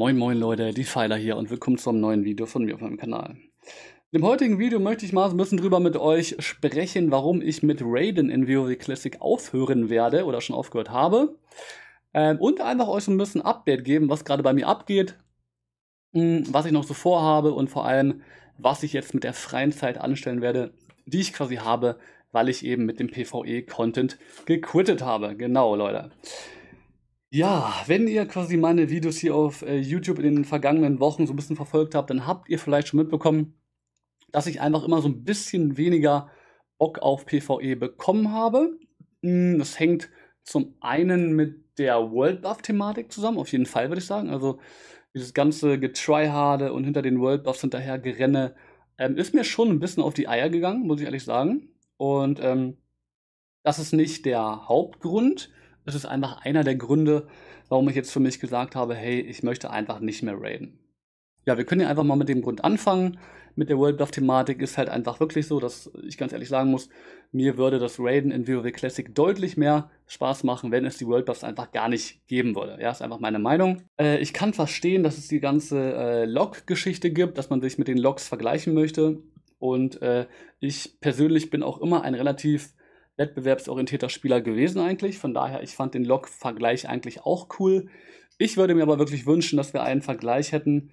Moin moin Leute, die Pfeiler hier und willkommen zu einem neuen Video von mir auf meinem Kanal. In dem heutigen Video möchte ich mal ein bisschen drüber mit euch sprechen, warum ich mit Raiden in WoW Classic aufhören werde oder schon aufgehört habe. Ähm, und einfach euch so ein bisschen Update geben, was gerade bei mir abgeht, mh, hm, was ich noch so vorhabe und vor allem, was ich jetzt mit der freien Zeit anstellen werde, die ich quasi habe, weil ich eben mit dem PvE-Content gequittet habe. Genau, Leute. Ja, wenn ihr quasi meine Videos hier auf äh, YouTube in den vergangenen Wochen so ein bisschen verfolgt habt, dann habt ihr vielleicht schon mitbekommen, dass ich einfach immer so ein bisschen weniger Bock auf PvE bekommen habe. Hm, das hängt zum einen mit der World Buff-Thematik zusammen, auf jeden Fall würde ich sagen. Also dieses ganze Getryharde und hinter den World Buffs hinterher gerenne, ähm, ist mir schon ein bisschen auf die Eier gegangen, muss ich ehrlich sagen. Und ähm, das ist nicht der Hauptgrund. Das ist einfach einer der Gründe, warum ich jetzt für mich gesagt habe, hey, ich möchte einfach nicht mehr raiden. Ja, wir können ja einfach mal mit dem Grund anfangen. Mit der World Bluff Thematik ist halt einfach wirklich so, dass ich ganz ehrlich sagen muss, mir würde das Raiden in WoW e Classic deutlich mehr Spaß machen, wenn es die World Buffs einfach gar nicht geben würde. Ja, ist einfach meine Meinung. Äh, ich kann verstehen, dass es die ganze äh, Log-Geschichte gibt, dass man sich mit den Logs vergleichen möchte. Und äh, ich persönlich bin auch immer ein relativ wettbewerbsorientierter Spieler gewesen eigentlich. Von daher, ich fand den Lok-Vergleich eigentlich auch cool. Ich würde mir aber wirklich wünschen, dass wir einen Vergleich hätten,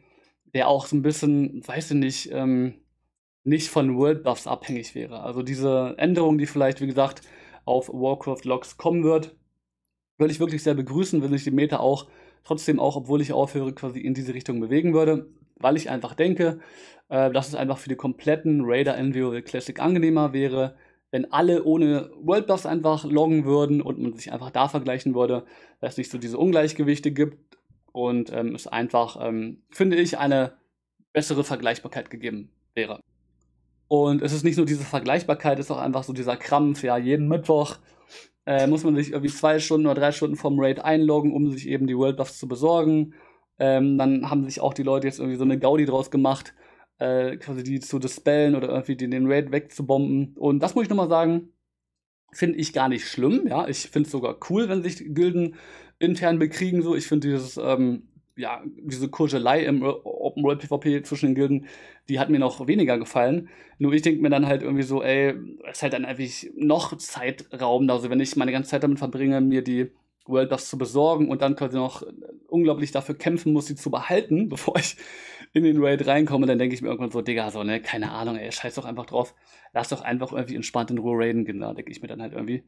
der auch so ein bisschen, weiß ich nicht, ähm, nicht von World Buffs abhängig wäre. Also diese Änderung, die vielleicht, wie gesagt, auf Warcraft Logs kommen wird, würde ich wirklich sehr begrüßen, wenn sich die Meta auch trotzdem auch, obwohl ich aufhöre, quasi in diese Richtung bewegen würde, weil ich einfach denke, äh, dass es einfach für die kompletten Raider Envy Classic angenehmer wäre, wenn alle ohne Worldbuffs einfach loggen würden und man sich einfach da vergleichen würde, dass es nicht so diese Ungleichgewichte gibt und ähm, es einfach, ähm, finde ich, eine bessere Vergleichbarkeit gegeben wäre. Und es ist nicht nur diese Vergleichbarkeit, es ist auch einfach so dieser Krampf, ja, jeden Mittwoch äh, muss man sich irgendwie zwei Stunden oder drei Stunden vom Raid einloggen, um sich eben die Worldbuffs zu besorgen. Ähm, dann haben sich auch die Leute jetzt irgendwie so eine Gaudi draus gemacht, äh, quasi die zu dispellen oder irgendwie den, den Raid wegzubomben. Und das muss ich nochmal sagen, finde ich gar nicht schlimm. Ja, ich finde es sogar cool, wenn sich Gilden intern bekriegen. So, ich finde dieses ähm, ja, diese Kurgelei im äh, Open World PvP zwischen den Gilden, die hat mir noch weniger gefallen. Nur ich denke mir dann halt irgendwie so, ey, es ist halt dann einfach noch Zeitraum. da. Also wenn ich meine ganze Zeit damit verbringe, mir die World Buffs zu besorgen und dann quasi noch unglaublich dafür kämpfen muss, sie zu behalten, bevor ich in den Raid reinkomme, dann denke ich mir irgendwann so, Digga, so, ne, keine Ahnung, ey, scheiß doch einfach drauf. Lass doch einfach irgendwie entspannt in Ruhe raiden, genau, denke ich mir dann halt irgendwie.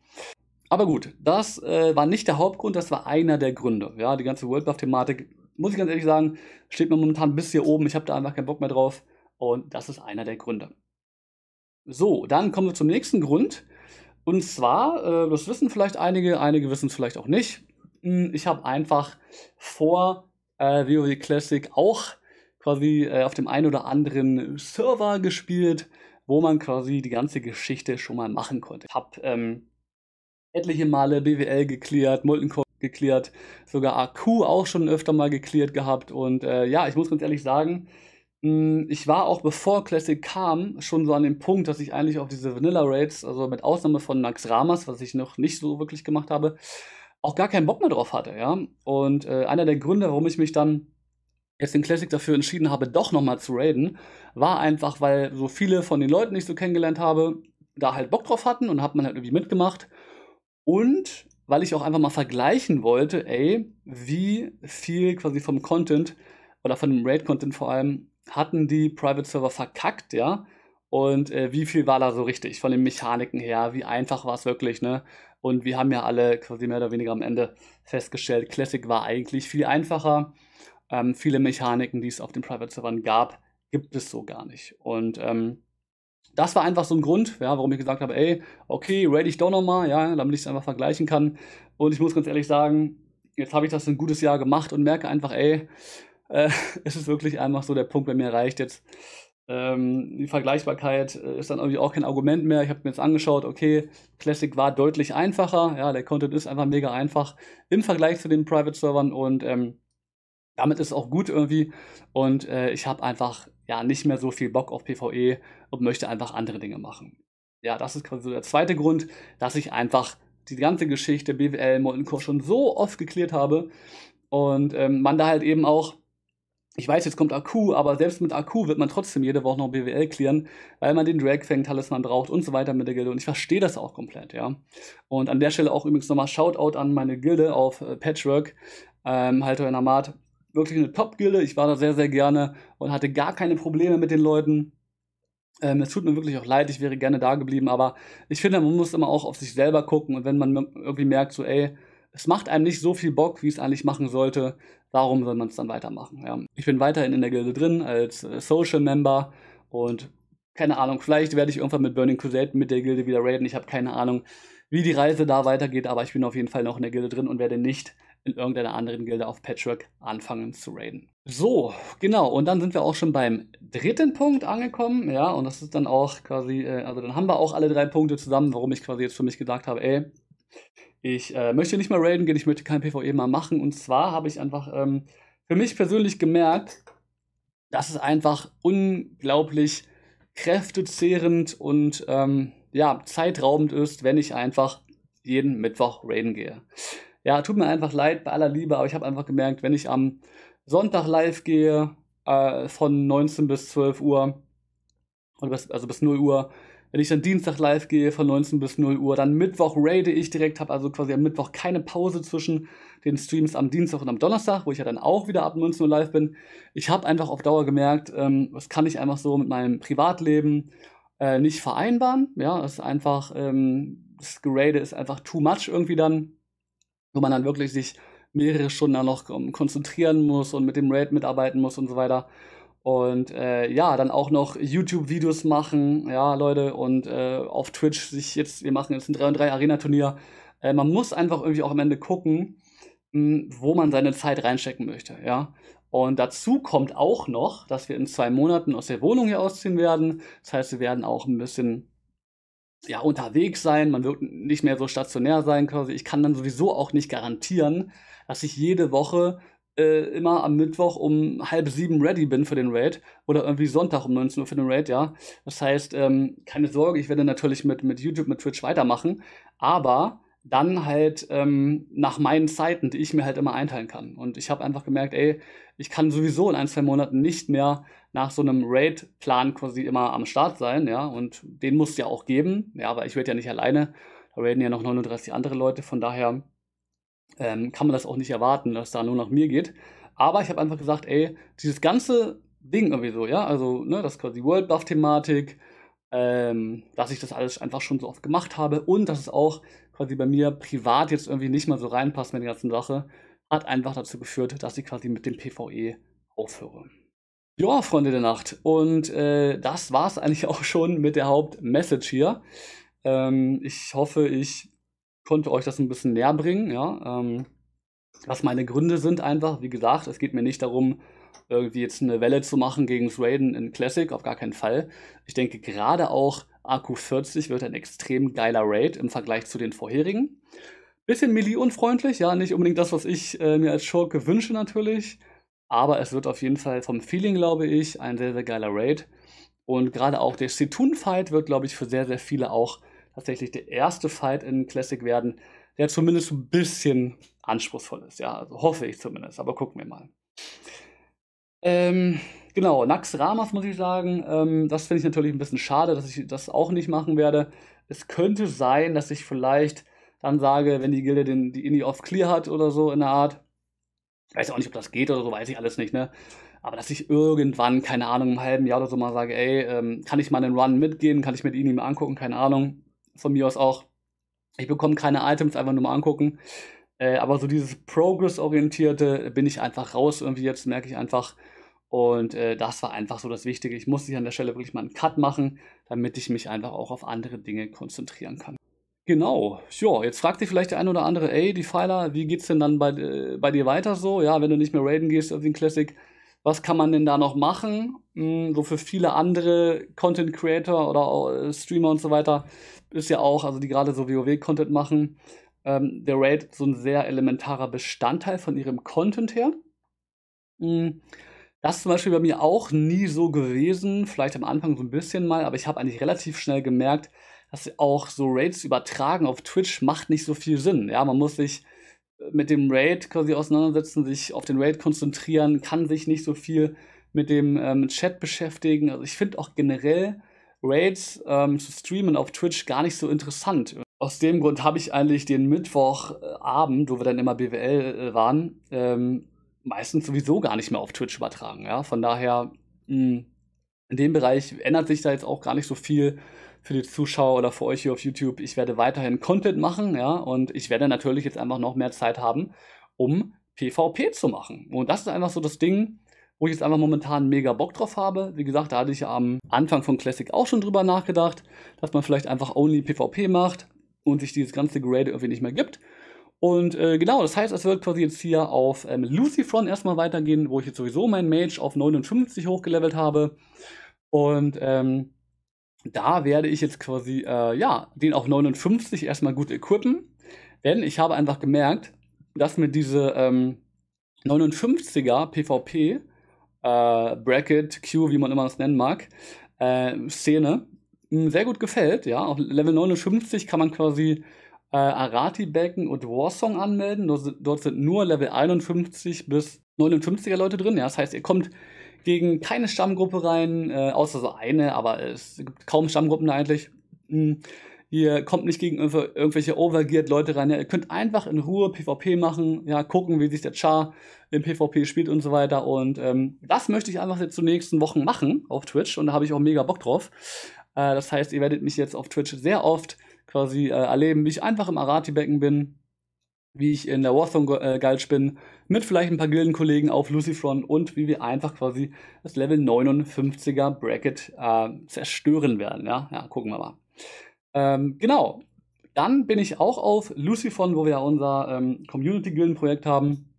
Aber gut, das äh, war nicht der Hauptgrund, das war einer der Gründe. Ja, die ganze Worldbuff-Thematik, muss ich ganz ehrlich sagen, steht mir momentan bis hier oben. Ich habe da einfach keinen Bock mehr drauf. Und das ist einer der Gründe. So, dann kommen wir zum nächsten Grund. Und zwar, äh, das wissen vielleicht einige, einige wissen es vielleicht auch nicht. Hm, ich habe einfach vor äh, WoW e Classic auch quasi äh, auf dem einen oder anderen Server gespielt, wo man quasi die ganze Geschichte schon mal machen konnte. Ich habe ähm, etliche Male BWL geklärt, Molten Core geklärt, sogar AQ auch schon öfter mal geklärt gehabt. Und äh, ja, ich muss ganz ehrlich sagen, hm, ich war auch bevor Classic kam schon so an dem Punkt, dass ich eigentlich auf diese Vanilla Raids, also mit Ausnahme von Max Ramas, was ich noch nicht so wirklich gemacht habe, auch gar keinen Bock mehr drauf hatte. Ja? Und äh, einer der Gründe, warum ich mich dann jetzt den Classic dafür entschieden habe, doch nochmal zu raiden, war einfach, weil so viele von den Leuten, die ich so kennengelernt habe, da halt Bock drauf hatten und hat man halt irgendwie mitgemacht. Und weil ich auch einfach mal vergleichen wollte, ey, wie viel quasi vom Content oder von dem Raid-Content vor allem hatten die Private Server verkackt, ja. Und äh, wie viel war da so richtig von den Mechaniken her? Wie einfach war es wirklich, ne? Und wir haben ja alle quasi mehr oder weniger am Ende festgestellt, Classic war eigentlich viel einfacher ähm, viele Mechaniken, die es auf den Private Servern gab, gibt es so gar nicht. Und ähm, das war einfach so ein Grund, ja, warum ich gesagt habe, ey, okay, rate ich doch nochmal, ja, damit ich es einfach vergleichen kann. Und ich muss ganz ehrlich sagen, jetzt habe ich das ein gutes Jahr gemacht und merke einfach, ey, äh, es ist wirklich einfach so der Punkt bei mir reicht jetzt. Ähm, die Vergleichbarkeit äh, ist dann irgendwie auch kein Argument mehr. Ich habe mir jetzt angeschaut, okay, Classic war deutlich einfacher. Ja, der Content ist einfach mega einfach im Vergleich zu den Private-Servern und ähm, damit ist auch gut irgendwie. Und äh, ich habe einfach ja nicht mehr so viel Bock auf PvE und möchte einfach andere Dinge machen. Ja, das ist quasi so der zweite Grund, dass ich einfach die ganze Geschichte BWL Moldencore schon so oft geklärt habe und ähm, man da halt eben auch ich weiß, jetzt kommt Akku, aber selbst mit Akku wird man trotzdem jede Woche noch BWL klären, weil man den Dragfang-Talisman braucht und so weiter mit der Gilde. Und ich verstehe das auch komplett, ja. Und an der Stelle auch übrigens nochmal Shoutout an meine Gilde auf äh, Patchwork, ähm, Halto in Amat, wirklich eine Top-Gilde. Ich war da sehr, sehr gerne und hatte gar keine Probleme mit den Leuten. Ähm, es tut mir wirklich auch leid, ich wäre gerne da geblieben, aber ich finde, man muss immer auch auf sich selber gucken und wenn man irgendwie merkt, so, ey, es macht einem nicht so viel Bock, wie es eigentlich machen sollte, warum soll man es dann weitermachen? Ja. Ich bin weiterhin in der Gilde drin als äh, Social Member und keine Ahnung, vielleicht werde ich irgendwann mit Burning Crusade mit der Gilde wieder raiden. Ich habe keine Ahnung, wie die Reise da weitergeht, aber ich bin auf jeden Fall noch in der Gilde drin und werde nicht in irgendeiner anderen Gilde auf Patchwork anfangen zu raiden. So, genau, und dann sind wir auch schon beim dritten Punkt angekommen, ja, und das ist dann auch quasi, äh, also dann haben wir auch alle drei Punkte zusammen, warum ich quasi jetzt für mich gesagt habe, ey, ich äh, möchte nicht mehr raiden gehen, ich möchte kein PvE mal machen, und zwar habe ich einfach ähm, für mich persönlich gemerkt, dass es einfach unglaublich kräftezehrend und ähm, ja, zeitraubend ist, wenn ich einfach jeden Mittwoch raiden gehe ja, tut mir einfach leid, bei aller Liebe, aber ich habe einfach gemerkt, wenn ich am Sonntag live gehe, äh, von 19 bis 12 Uhr, oder bis, also bis 0 Uhr, wenn ich dann Dienstag live gehe von 19 bis 0 Uhr, dann Mittwoch raide ich direkt, habe also quasi am Mittwoch keine Pause zwischen den Streams am Dienstag und am Donnerstag, wo ich ja dann auch wieder ab 19 Uhr live bin. Ich habe einfach auf Dauer gemerkt, ähm, das kann ich einfach so mit meinem Privatleben äh, nicht vereinbaren. Ja, es ist einfach, ähm, das Gerade ist einfach too much irgendwie dann wo man dann wirklich sich mehrere Stunden dann noch ähm, konzentrieren muss und mit dem Raid mitarbeiten muss und so weiter. Und äh, ja, dann auch noch YouTube-Videos machen, ja, Leute, und äh, auf Twitch sich jetzt, wir machen jetzt ein 3 und 3 Arena-Turnier. Äh, man muss einfach irgendwie auch am Ende gucken, mh, hm, wo man seine Zeit reinstecken möchte, ja. Und dazu kommt auch noch, dass wir in zwei Monaten aus der Wohnung hier ausziehen werden. Das heißt, wir werden auch ein bisschen ja, unterwegs sein, man wird nicht mehr so stationär sein quasi. Ich kann dann sowieso auch nicht garantieren, dass ich jede Woche äh, immer am Mittwoch um halb sieben ready bin für den Raid oder irgendwie Sonntag um 19 Uhr für den Raid, ja. Das heißt, ähm, keine Sorge, ich werde natürlich mit, mit YouTube, mit Twitch weitermachen, aber dann halt ähm, nach meinen Zeiten, die ich mir halt immer einteilen kann. Und ich habe einfach gemerkt, ey, ich kann sowieso in ein, zwei Monaten nicht mehr nach so einem Raid-Plan quasi immer am Start sein, ja, und den muss es ja auch geben, ja, aber ich werde ja nicht alleine, da raiden ja noch 39 andere Leute, von daher ähm, kann man das auch nicht erwarten, dass da nur nach mir geht. Aber ich habe einfach gesagt, ey, dieses ganze Ding irgendwie so, ja, also, ne, das quasi World Buff-Thematik, ähm, dass ich das alles einfach schon so oft gemacht habe und dass es auch quasi bei mir privat jetzt irgendwie nicht mal so reinpasst mit der ganzen Sache, hat einfach dazu geführt, dass ich quasi mit dem PvE aufhöre. Ja, Freunde der Nacht. Und äh, das war es eigentlich auch schon mit der Hauptmessage hier. Ähm, ich hoffe, ich konnte euch das ein bisschen näher bringen, ja. Ähm, was meine Gründe sind einfach. Wie gesagt, es geht mir nicht darum, irgendwie jetzt eine Welle zu machen gegen Raiden in Classic, auf gar keinen Fall. Ich denke, gerade auch AQ40 wird ein extrem geiler Raid im Vergleich zu den vorherigen. Bisschen Melee-unfreundlich, ja, nicht unbedingt das, was ich äh, mir als Schurke wünsche natürlich, aber es wird auf jeden Fall vom Feeling, glaube ich, ein sehr, sehr geiler Raid. Und gerade auch der Setun-Fight wird, glaube ich, für sehr, sehr viele auch tatsächlich der erste Fight in Classic werden, der zumindest ein bisschen anspruchsvoll ist, ja, also hoffe ich zumindest, aber gucken wir mal. Ähm, genau, Nax Ramas muss ich sagen, ähm, das finde ich natürlich ein bisschen schade, dass ich das auch nicht machen werde. Es könnte sein, dass ich vielleicht dann sage, wenn die Gilde den, die Indie off clear hat oder so in der Art. Weiß auch nicht, ob das geht oder so, weiß ich alles nicht, ne? Aber dass ich irgendwann, keine Ahnung, im halben Jahr oder so mal sage, ey, ähm, kann ich mal einen Run mitgehen, kann ich mir die Indie mal angucken, keine Ahnung. Von mir aus auch. Ich bekomme keine Items, einfach nur mal angucken. Äh, aber so dieses Progress-orientierte bin ich einfach raus. Irgendwie jetzt merke ich einfach, und äh, das war einfach so das Wichtige. Ich musste hier an der Stelle wirklich mal einen Cut machen, damit ich mich einfach auch auf andere Dinge konzentrieren kann. Genau, ja, jetzt fragt dir vielleicht der ein oder andere, ey, die Pfeiler, wie geht's denn dann bei, äh, bei dir weiter so? Ja, wenn du nicht mehr raiden gehst auf den Classic, was kann man denn da noch machen? Hm, so für viele andere Content Creator oder äh, Streamer und so weiter ist ja auch, also die gerade so WoW-Content machen, ähm, der Raid so ein sehr elementarer Bestandteil von ihrem Content her. Hm, das ist zum Beispiel bei mir auch nie so gewesen, vielleicht am Anfang so ein bisschen mal, aber ich habe eigentlich relativ schnell gemerkt, dass auch so Raids übertragen auf Twitch macht nicht so viel Sinn. Ja, man muss sich äh, mit dem Raid quasi auseinandersetzen, sich auf den Raid konzentrieren, kann sich nicht so viel mit dem ähm, Chat beschäftigen. Also ich finde auch generell Raids ähm, zu streamen auf Twitch gar nicht so interessant aus dem Grund habe ich eigentlich den Mittwochabend, wo wir dann immer BWL äh, waren, ähm, meistens sowieso gar nicht mehr auf Twitch übertragen. Ja? Von daher, mh, hm, in dem Bereich ändert sich da jetzt auch gar nicht so viel für die Zuschauer oder für euch hier auf YouTube. Ich werde weiterhin Content machen, ja, und ich werde natürlich jetzt einfach noch mehr Zeit haben, um PvP zu machen. Und das ist einfach so das Ding, wo ich jetzt einfach momentan mega Bock drauf habe. Wie gesagt, da hatte ich am Anfang von Classic auch schon drüber nachgedacht, dass man vielleicht einfach Only PvP macht und sich dieses ganze Grade irgendwie nicht mehr gibt. Und äh, genau, das heißt, es wird quasi jetzt hier auf ähm, Lucifron erstmal weitergehen, wo ich jetzt sowieso meinen Mage auf 59 hochgelevelt habe. Und ähm, da werde ich jetzt quasi, äh, ja, den auf 59 erstmal gut equippen. Denn ich habe einfach gemerkt, dass mir diese ähm, 59er PvP, äh, Bracket, Q, wie man immer das nennen mag, äh, Szene sehr gut gefällt, ja. Auf Level 59 kann man quasi äh, Arati Becken und Warsong anmelden. Dort sind nur Level 51 bis 59er Leute drin. Ja, das heißt, ihr kommt gegen keine Stammgruppe rein, äh, außer so eine, aber es gibt kaum Stammgruppen eigentlich. Hm. Ihr kommt nicht gegen irgendwelche overgeared Leute rein. Ja, ihr könnt einfach in Ruhe PvP machen, ja, gucken, wie sich der Char im PvP spielt und so weiter. Und ähm, das möchte ich einfach jetzt zu nächsten Wochen machen auf Twitch und da habe ich auch mega Bock drauf. Äh, das heißt, ihr werdet mich jetzt auf Twitch sehr oft quasi äh, erleben, wie ich einfach im Arati-Becken bin, wie ich in der Warzone-Gulch äh, bin, mit vielleicht ein paar Gildenkollegen auf Lucifront und wie wir einfach quasi das Level 59er Bracket äh, zerstören werden. Ja? ja, gucken wir mal. Ähm, genau. Dann bin ich auch auf Lucifron, wo wir ja unser ähm, Community-Gilden-Projekt haben,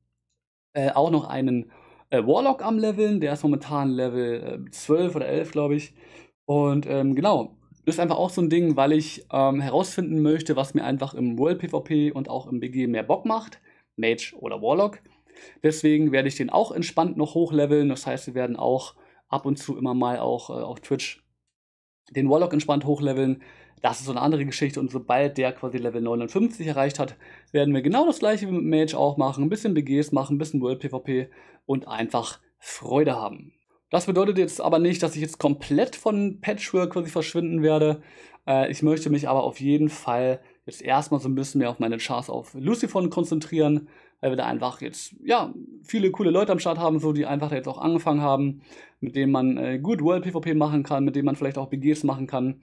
äh, auch noch einen äh, Warlock am Leveln. Der ist momentan Level 12 äh, oder 11, glaube ich. Und ähm, genau, ist einfach auch so ein Ding, weil ich ähm, herausfinden möchte, was mir einfach im World PvP und auch im BG mehr Bock macht. Mage oder Warlock. Deswegen werde ich den auch entspannt noch hochleveln. Das heißt, wir werden auch ab und zu immer mal auch äh, auf Twitch den Warlock entspannt hochleveln. Das ist so eine andere Geschichte und sobald der quasi Level 59 erreicht hat, werden wir genau das gleiche wie mit Mage auch machen. Ein bisschen BGs machen, ein bisschen World PvP und einfach Freude haben. Das bedeutet jetzt aber nicht, dass ich jetzt komplett von Patchwork quasi verschwinden werde. Äh, ich möchte mich aber auf jeden Fall jetzt erstmal so ein bisschen mehr auf meine Charts auf Lucifon konzentrieren, weil wir da einfach jetzt, ja, viele coole Leute am Start haben, so die einfach da jetzt auch angefangen haben, mit denen man äh, gut World PvP machen kann, mit denen man vielleicht auch BGs machen kann.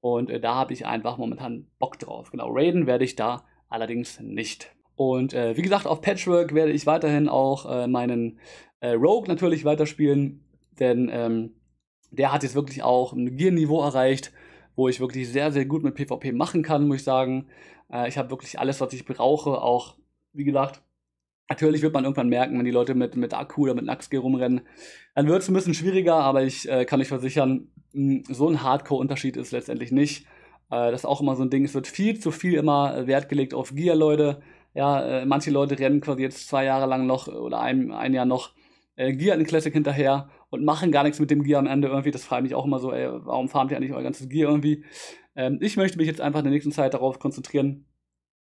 Und äh, da habe ich einfach momentan Bock drauf. Genau, Raiden werde ich da allerdings nicht. Und äh, wie gesagt, auf Patchwork werde ich weiterhin auch äh, meinen äh, Rogue natürlich weiterspielen. Denn ähm, der hat jetzt wirklich auch ein Gear-Niveau erreicht, wo ich wirklich sehr, sehr gut mit PvP machen kann, muss ich sagen. Äh, ich habe wirklich alles, was ich brauche, auch, wie gesagt, Natürlich wird man irgendwann merken, wenn die Leute mit, mit Akku oder mit Nax-Gear rumrennen, dann wird es ein bisschen schwieriger, aber ich äh, kann euch versichern, mh, hm, so ein Hardcore-Unterschied ist letztendlich nicht. Äh, das ist auch immer so ein Ding, es wird viel zu viel immer Wert gelegt auf Gear, Leute. Ja, äh, manche Leute rennen quasi jetzt zwei Jahre lang noch oder ein, ein Jahr noch äh, Gear in Classic hinterher und machen gar nichts mit dem Gear am Ende irgendwie. Das frage ich mich auch immer so, ey, warum farmt ihr eigentlich euer ganzes Gear irgendwie? Ähm, ich möchte mich jetzt einfach in der nächsten Zeit darauf konzentrieren,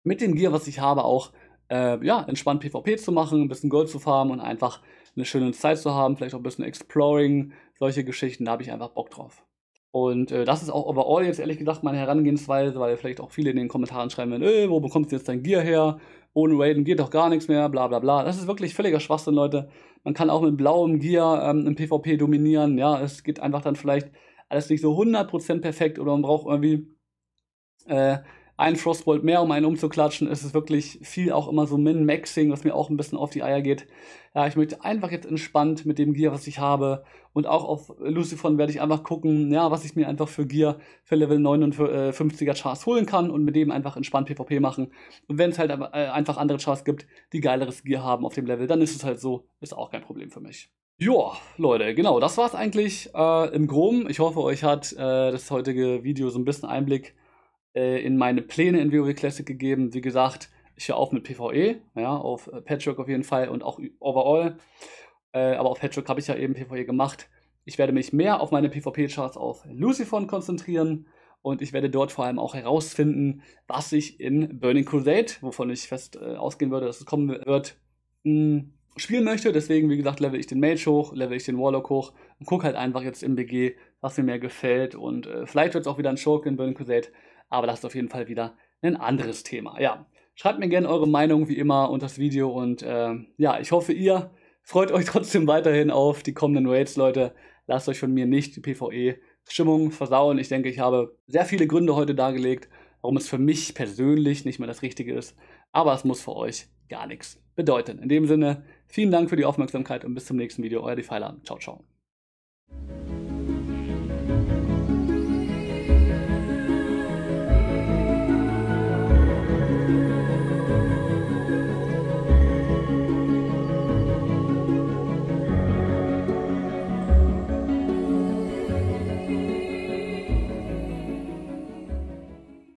mit dem Gear, was ich habe, auch äh, ja, entspannt PvP zu machen, ein bisschen Gold zu farmen und einfach eine schöne Zeit zu haben, vielleicht auch ein bisschen Exploring, solche Geschichten, da habe ich einfach Bock drauf. Und äh, das ist auch overall jetzt ehrlich gesagt meine Herangehensweise, weil vielleicht auch viele in den Kommentaren schreiben werden, äh, wo bekommst du jetzt dein Gear her? Ohne Raiden geht doch gar nichts mehr, bla bla bla. Das ist wirklich völliger Schwachsinn, Leute. Man kann auch mit blauem Gear ähm, im PvP dominieren, ja, es geht einfach dann vielleicht alles nicht so 100% perfekt oder man braucht irgendwie äh, ein Frostbolt mehr, um einen umzuklatschen. Es ist wirklich viel auch immer so Min-Maxing, was mir auch ein bisschen auf die Eier geht. Ja, ich möchte einfach jetzt entspannt mit dem Gear, was ich habe. Und auch auf Lucifon werde ich einfach gucken, ja, was ich mir einfach für Gear für Level 59er äh, Chars holen kann und mit dem einfach entspannt PvP machen. Und wenn es halt äh, einfach andere Chars gibt, die geileres Gear haben auf dem Level, dann ist es halt so, ist auch kein Problem für mich. Joa, Leute, genau, das war's eigentlich äh, im Groben. Ich hoffe, euch hat äh, das heutige Video so ein bisschen Einblick äh, in meine Pläne in WoW Classic gegeben. Wie gesagt, ich höre auf mit PvE, ja, auf äh, Patchwork auf jeden Fall und auch overall. Äh, aber auf Patchwork habe ich ja eben PvE gemacht. Ich werde mich mehr auf meine PvP-Charts auf Lucifon konzentrieren und ich werde dort vor allem auch herausfinden, was ich in Burning Crusade, wovon ich fest äh, ausgehen würde, dass es kommen wird, hm, spielen möchte. Deswegen, wie gesagt, level ich den Mage hoch, level ich den Warlock hoch und gucke halt einfach jetzt im BG, was mir mehr gefällt. Und äh, vielleicht wird es auch wieder ein Schurke in Burning Crusade, aber das ist auf jeden Fall wieder ein anderes Thema. Ja, schreibt mir gerne eure Meinung wie immer unter das Video und äh, ja, ich hoffe, ihr freut euch trotzdem weiterhin auf die kommenden Raids, Leute. Lasst euch von mir nicht die PvE-Stimmung versauen. Ich denke, ich habe sehr viele Gründe heute dargelegt, warum es für mich persönlich nicht mehr das Richtige ist, aber es muss für euch gar nichts bedeuten. In dem Sinne, vielen Dank für die Aufmerksamkeit und bis zum nächsten Video. Euer Defiler. Ciao, ciao.